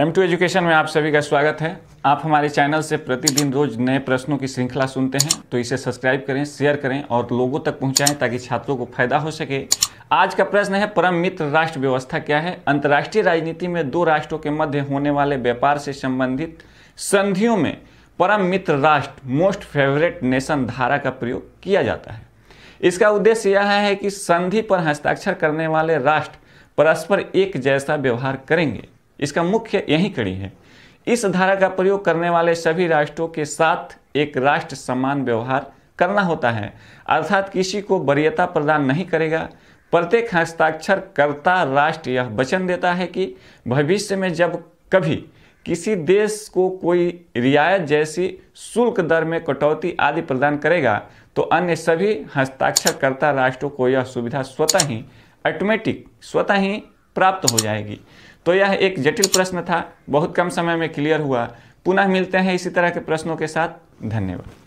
M to education में आप सभी का स्वागत है आप हमारे चैनल से प्रतिदिन रोज नए प्रश्नों की श्रृंखला सुनते हैं तो इसे सब्सक्राइब करें शेयर करें और लोगों तक पहुंचाएं ताकि छात्रों को फायदा हो सके आज का प्रश्न है परम मित्र राष्ट्र व्यवस्था क्या है अंतर्राष्ट्रीय राजनीति में दो राष्ट्रों के मध्य होने वाले व्यापार से संबंधित संधियों में परम मित्र राष्ट्र मोस्ट फेवरेट नेशन धारा का प्रयोग किया जाता है इसका उद्देश्य यह है कि संधि पर हस्ताक्षर करने वाले राष्ट्र परस्पर एक जैसा व्यवहार करेंगे इसका मुख्य यही कड़ी है इस धारा का प्रयोग करने वाले सभी राष्ट्रों के साथ एक राष्ट्र समान व्यवहार करना होता है अर्थात किसी को वरीयता प्रदान नहीं करेगा प्रत्येक हस्ताक्षर करता राष्ट्र यह वचन देता है कि भविष्य में जब कभी किसी देश को कोई रियायत जैसी शुल्क दर में कटौती आदि प्रदान करेगा तो अन्य सभी हस्ताक्षरकर्ता राष्ट्रों को यह सुविधा स्वतः ही ऑटोमेटिक स्वतः ही प्राप्त हो जाएगी तो यह एक जटिल प्रश्न था बहुत कम समय में क्लियर हुआ पुनः मिलते हैं इसी तरह के प्रश्नों के साथ धन्यवाद